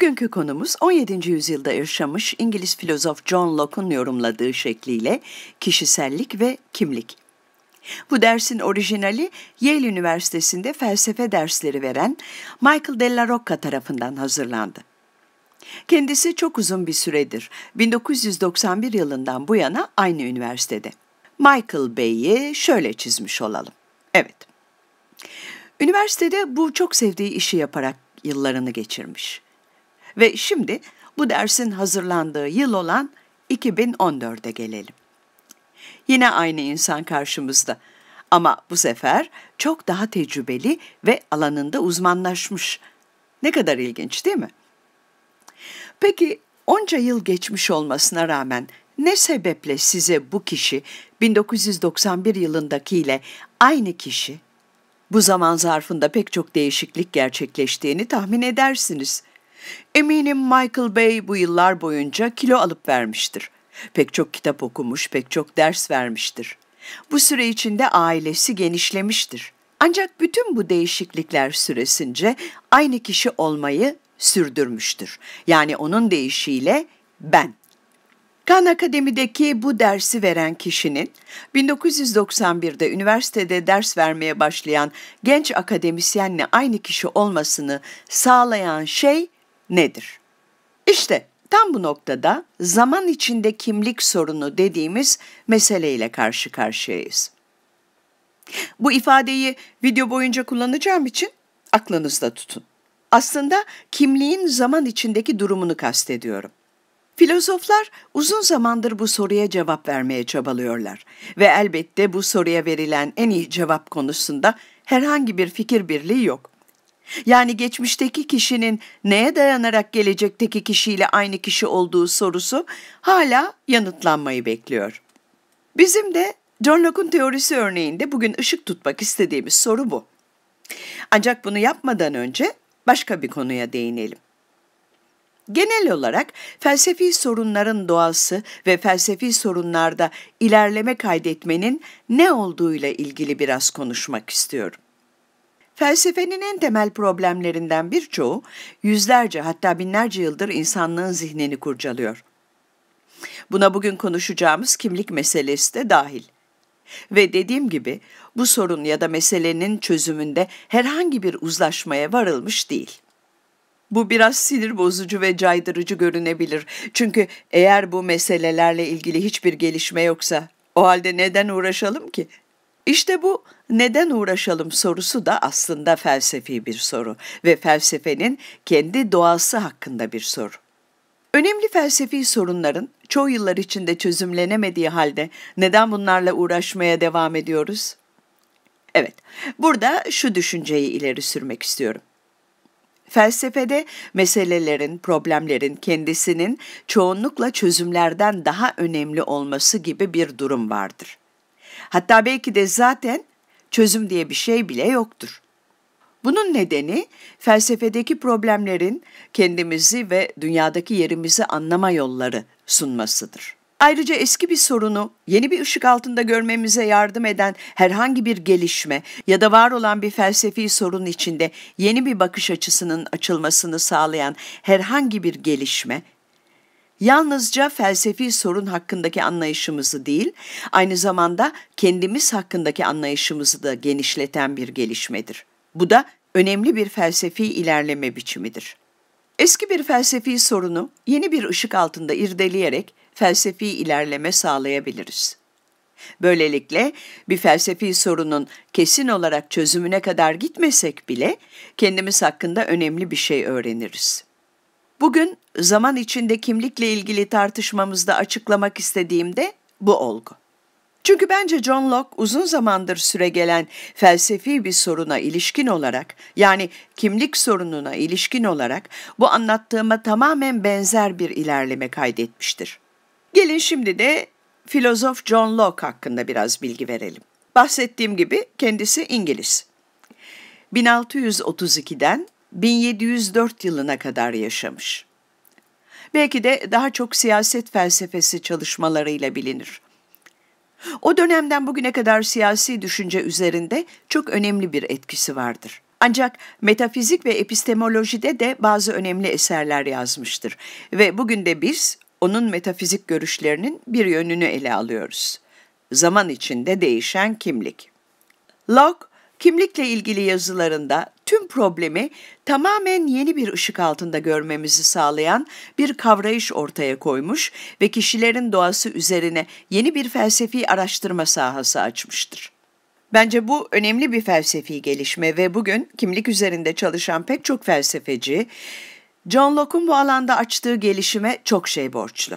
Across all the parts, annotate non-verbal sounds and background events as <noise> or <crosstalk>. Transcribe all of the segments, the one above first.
Bugünkü konumuz 17. yüzyılda yaşamış İngiliz filozof John Locke'un yorumladığı şekliyle kişisellik ve kimlik. Bu dersin orijinali Yale Üniversitesi'nde felsefe dersleri veren Michael Della Rocca tarafından hazırlandı. Kendisi çok uzun bir süredir 1991 yılından bu yana aynı üniversitede. Michael Bey'i şöyle çizmiş olalım. Evet. Üniversitede bu çok sevdiği işi yaparak yıllarını geçirmiş. Ve şimdi bu dersin hazırlandığı yıl olan 2014'e gelelim. Yine aynı insan karşımızda ama bu sefer çok daha tecrübeli ve alanında uzmanlaşmış. Ne kadar ilginç değil mi? Peki onca yıl geçmiş olmasına rağmen ne sebeple size bu kişi 1991 yılındakiyle aynı kişi bu zaman zarfında pek çok değişiklik gerçekleştiğini tahmin edersiniz. Eminim Michael Bay bu yıllar boyunca kilo alıp vermiştir. Pek çok kitap okumuş, pek çok ders vermiştir. Bu süre içinde ailesi genişlemiştir. Ancak bütün bu değişiklikler süresince aynı kişi olmayı sürdürmüştür. Yani onun deyişiyle ben. Kan Akademi'deki bu dersi veren kişinin 1991'de üniversitede ders vermeye başlayan genç akademisyenle aynı kişi olmasını sağlayan şey nedir? İşte tam bu noktada zaman içinde kimlik sorunu dediğimiz meseleyle karşı karşıyayız. Bu ifadeyi video boyunca kullanacağım için aklınızda tutun. Aslında kimliğin zaman içindeki durumunu kastediyorum. Filozoflar uzun zamandır bu soruya cevap vermeye çabalıyorlar ve elbette bu soruya verilen en iyi cevap konusunda herhangi bir fikir birliği yok. Yani geçmişteki kişinin neye dayanarak gelecekteki kişiyle aynı kişi olduğu sorusu hala yanıtlanmayı bekliyor. Bizim de John Locke'un teorisi örneğinde bugün ışık tutmak istediğimiz soru bu. Ancak bunu yapmadan önce başka bir konuya değinelim. Genel olarak felsefi sorunların doğası ve felsefi sorunlarda ilerleme kaydetmenin ne olduğuyla ilgili biraz konuşmak istiyorum. Felsefenin en temel problemlerinden birçoğu yüzlerce hatta binlerce yıldır insanlığın zihnini kurcalıyor. Buna bugün konuşacağımız kimlik meselesi de dahil. Ve dediğim gibi bu sorun ya da meselenin çözümünde herhangi bir uzlaşmaya varılmış değil. Bu biraz sinir bozucu ve caydırıcı görünebilir. Çünkü eğer bu meselelerle ilgili hiçbir gelişme yoksa o halde neden uğraşalım ki?'' İşte bu neden uğraşalım sorusu da aslında felsefi bir soru ve felsefenin kendi doğası hakkında bir soru. Önemli felsefi sorunların çoğu yıllar içinde çözümlenemediği halde neden bunlarla uğraşmaya devam ediyoruz? Evet, burada şu düşünceyi ileri sürmek istiyorum. Felsefede meselelerin, problemlerin kendisinin çoğunlukla çözümlerden daha önemli olması gibi bir durum vardır. Hatta belki de zaten çözüm diye bir şey bile yoktur. Bunun nedeni felsefedeki problemlerin kendimizi ve dünyadaki yerimizi anlama yolları sunmasıdır. Ayrıca eski bir sorunu yeni bir ışık altında görmemize yardım eden herhangi bir gelişme ya da var olan bir felsefi sorun içinde yeni bir bakış açısının açılmasını sağlayan herhangi bir gelişme yalnızca felsefi sorun hakkındaki anlayışımızı değil, aynı zamanda kendimiz hakkındaki anlayışımızı da genişleten bir gelişmedir. Bu da önemli bir felsefi ilerleme biçimidir. Eski bir felsefi sorunu yeni bir ışık altında irdeleyerek felsefi ilerleme sağlayabiliriz. Böylelikle bir felsefi sorunun kesin olarak çözümüne kadar gitmesek bile kendimiz hakkında önemli bir şey öğreniriz. Bugün zaman içinde kimlikle ilgili tartışmamızda açıklamak istediğim de bu olgu. Çünkü bence John Locke uzun zamandır süregelen felsefi bir soruna ilişkin olarak yani kimlik sorununa ilişkin olarak bu anlattığıma tamamen benzer bir ilerleme kaydetmiştir. Gelin şimdi de filozof John Locke hakkında biraz bilgi verelim. Bahsettiğim gibi kendisi İngiliz. 1632'den 1704 yılına kadar yaşamış. Belki de daha çok siyaset felsefesi çalışmalarıyla bilinir. O dönemden bugüne kadar siyasi düşünce üzerinde çok önemli bir etkisi vardır. Ancak metafizik ve epistemolojide de bazı önemli eserler yazmıştır ve bugün de biz onun metafizik görüşlerinin bir yönünü ele alıyoruz. Zaman içinde değişen kimlik. Locke Kimlikle ilgili yazılarında tüm problemi tamamen yeni bir ışık altında görmemizi sağlayan bir kavrayış ortaya koymuş ve kişilerin doğası üzerine yeni bir felsefi araştırma sahası açmıştır. Bence bu önemli bir felsefi gelişme ve bugün kimlik üzerinde çalışan pek çok felsefeci John Locke'un bu alanda açtığı gelişime çok şey borçlu.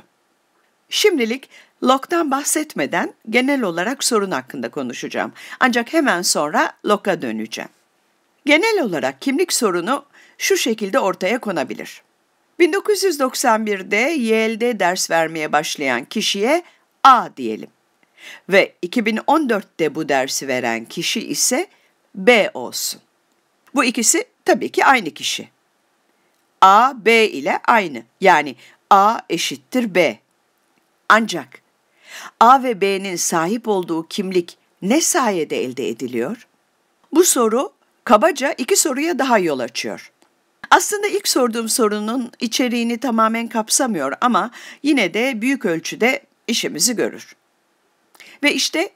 Şimdilik Locke'dan bahsetmeden genel olarak sorun hakkında konuşacağım. Ancak hemen sonra Locke'a döneceğim. Genel olarak kimlik sorunu şu şekilde ortaya konabilir. 1991'de Yale'de ders vermeye başlayan kişiye A diyelim ve 2014'te bu dersi veren kişi ise B olsun. Bu ikisi tabii ki aynı kişi. A, B ile aynı. Yani A eşittir B. Ancak A ve B'nin sahip olduğu kimlik ne sayede elde ediliyor? Bu soru kabaca iki soruya daha yol açıyor. Aslında ilk sorduğum sorunun içeriğini tamamen kapsamıyor ama yine de büyük ölçüde işimizi görür. Ve işte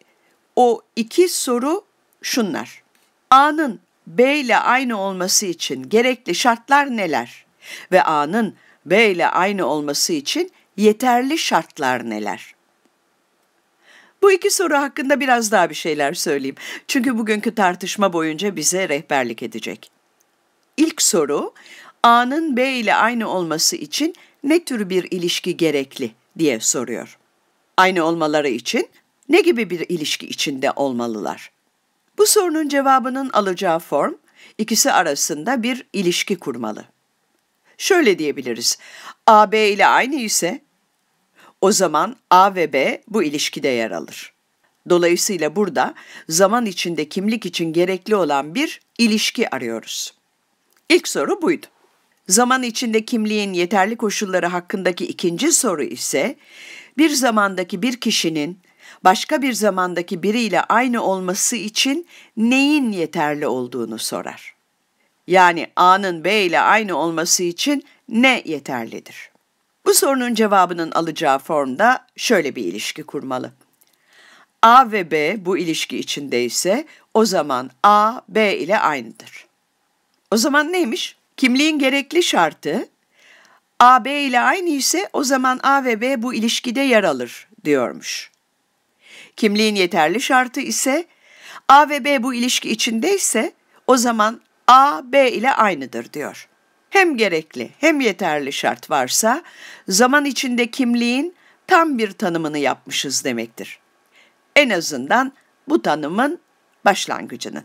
o iki soru şunlar. A'nın B ile aynı olması için gerekli şartlar neler? Ve A'nın B ile aynı olması için yeterli şartlar neler? Bu iki soru hakkında biraz daha bir şeyler söyleyeyim. Çünkü bugünkü tartışma boyunca bize rehberlik edecek. İlk soru, A'nın B ile aynı olması için ne tür bir ilişki gerekli diye soruyor. Aynı olmaları için ne gibi bir ilişki içinde olmalılar? Bu sorunun cevabının alacağı form, ikisi arasında bir ilişki kurmalı. Şöyle diyebiliriz, AB ile aynı ise o zaman A ve B bu ilişkide yer alır. Dolayısıyla burada zaman içinde kimlik için gerekli olan bir ilişki arıyoruz. İlk soru buydu. Zaman içinde kimliğin yeterli koşulları hakkındaki ikinci soru ise bir zamandaki bir kişinin başka bir zamandaki biriyle aynı olması için neyin yeterli olduğunu sorar. Yani A'nın B ile aynı olması için ne yeterlidir? Bu sorunun cevabının alacağı formda şöyle bir ilişki kurmalı. A ve B bu ilişki içinde ise o zaman A, B ile aynıdır. O zaman neymiş? Kimliğin gerekli şartı A, B ile aynı ise o zaman A ve B bu ilişkide yer alır diyormuş. Kimliğin yeterli şartı ise A ve B bu ilişki içinde ise o zaman A, B ile aynıdır diyor hem gerekli hem yeterli şart varsa zaman içinde kimliğin tam bir tanımını yapmışız demektir. En azından bu tanımın başlangıcının.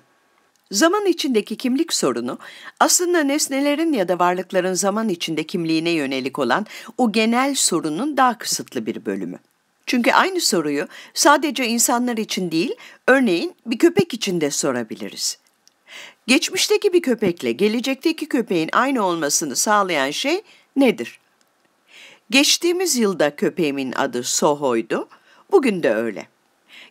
Zaman içindeki kimlik sorunu aslında nesnelerin ya da varlıkların zaman içinde kimliğine yönelik olan o genel sorunun daha kısıtlı bir bölümü. Çünkü aynı soruyu sadece insanlar için değil, örneğin bir köpek için de sorabiliriz. Geçmişteki bir köpekle gelecekteki köpeğin aynı olmasını sağlayan şey nedir? Geçtiğimiz yılda köpeğimin adı Soho'ydu. Bugün de öyle.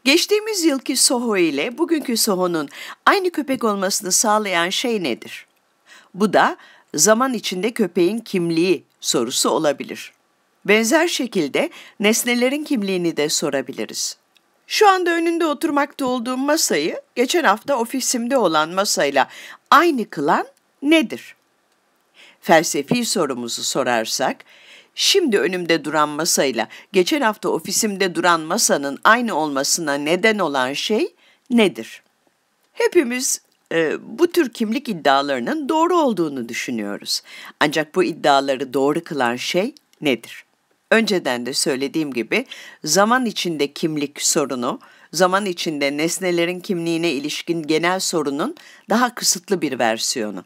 Geçtiğimiz yılki Soho ile bugünkü Soho'nun aynı köpek olmasını sağlayan şey nedir? Bu da zaman içinde köpeğin kimliği sorusu olabilir. Benzer şekilde nesnelerin kimliğini de sorabiliriz. Şu anda önünde oturmakta olduğum masayı geçen hafta ofisimde olan masayla aynı kılan nedir? Felsefi sorumuzu sorarsak, şimdi önümde duran masayla geçen hafta ofisimde duran masanın aynı olmasına neden olan şey nedir? Hepimiz e, bu tür kimlik iddialarının doğru olduğunu düşünüyoruz. Ancak bu iddiaları doğru kılan şey nedir? Önceden de söylediğim gibi zaman içinde kimlik sorunu, zaman içinde nesnelerin kimliğine ilişkin genel sorunun daha kısıtlı bir versiyonu.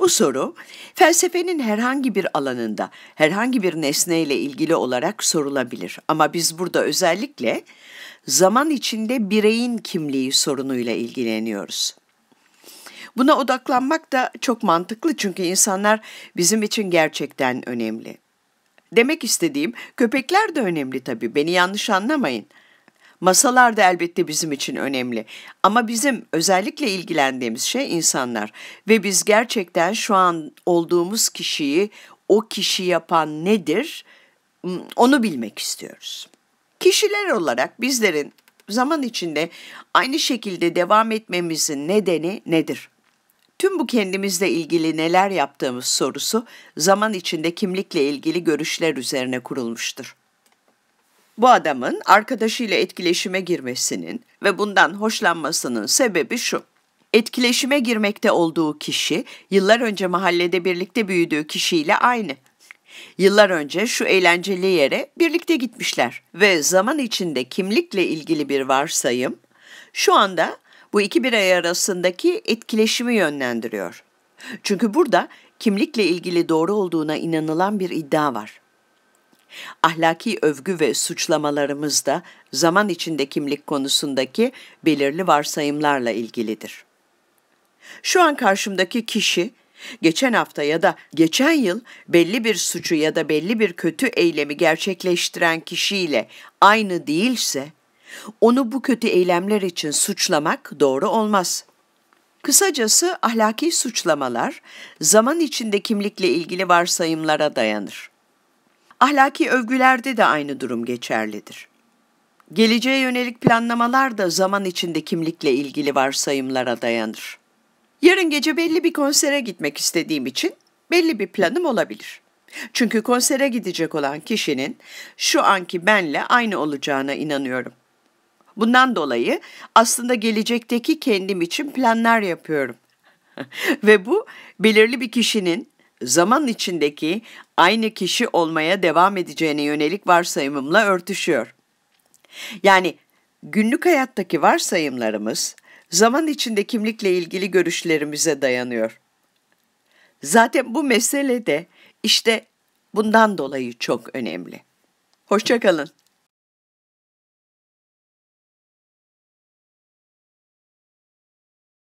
Bu soru felsefenin herhangi bir alanında herhangi bir nesneyle ilgili olarak sorulabilir. Ama biz burada özellikle zaman içinde bireyin kimliği sorunuyla ilgileniyoruz. Buna odaklanmak da çok mantıklı çünkü insanlar bizim için gerçekten önemli. Demek istediğim köpekler de önemli tabii. Beni yanlış anlamayın. Masalar da elbette bizim için önemli. Ama bizim özellikle ilgilendiğimiz şey insanlar ve biz gerçekten şu an olduğumuz kişiyi o kişi yapan nedir onu bilmek istiyoruz. Kişiler olarak bizlerin zaman içinde aynı şekilde devam etmemizin nedeni nedir? Tüm bu kendimizle ilgili neler yaptığımız sorusu zaman içinde kimlikle ilgili görüşler üzerine kurulmuştur. Bu adamın arkadaşıyla etkileşime girmesinin ve bundan hoşlanmasının sebebi şu. Etkileşime girmekte olduğu kişi yıllar önce mahallede birlikte büyüdüğü kişiyle aynı. Yıllar önce şu eğlenceli yere birlikte gitmişler ve zaman içinde kimlikle ilgili bir varsayım şu anda bu iki birey arasındaki etkileşimi yönlendiriyor. Çünkü burada kimlikle ilgili doğru olduğuna inanılan bir iddia var. Ahlaki övgü ve suçlamalarımız da zaman içinde kimlik konusundaki belirli varsayımlarla ilgilidir. Şu an karşımdaki kişi geçen hafta ya da geçen yıl belli bir suçu ya da belli bir kötü eylemi gerçekleştiren kişiyle aynı değilse onu bu kötü eylemler için suçlamak doğru olmaz. Kısacası ahlaki suçlamalar zaman içinde kimlikle ilgili varsayımlara dayanır. Ahlaki övgülerde de aynı durum geçerlidir. Geleceğe yönelik planlamalar da zaman içinde kimlikle ilgili varsayımlara dayanır. Yarın gece belli bir konsere gitmek istediğim için belli bir planım olabilir. Çünkü konsere gidecek olan kişinin şu anki benle aynı olacağına inanıyorum. Bundan dolayı aslında gelecekteki kendim için planlar yapıyorum. <laughs> Ve bu belirli bir kişinin zaman içindeki aynı kişi olmaya devam edeceğine yönelik varsayımımla örtüşüyor. Yani günlük hayattaki varsayımlarımız zaman içinde kimlikle ilgili görüşlerimize dayanıyor. Zaten bu mesele de işte bundan dolayı çok önemli. Hoşçakalın.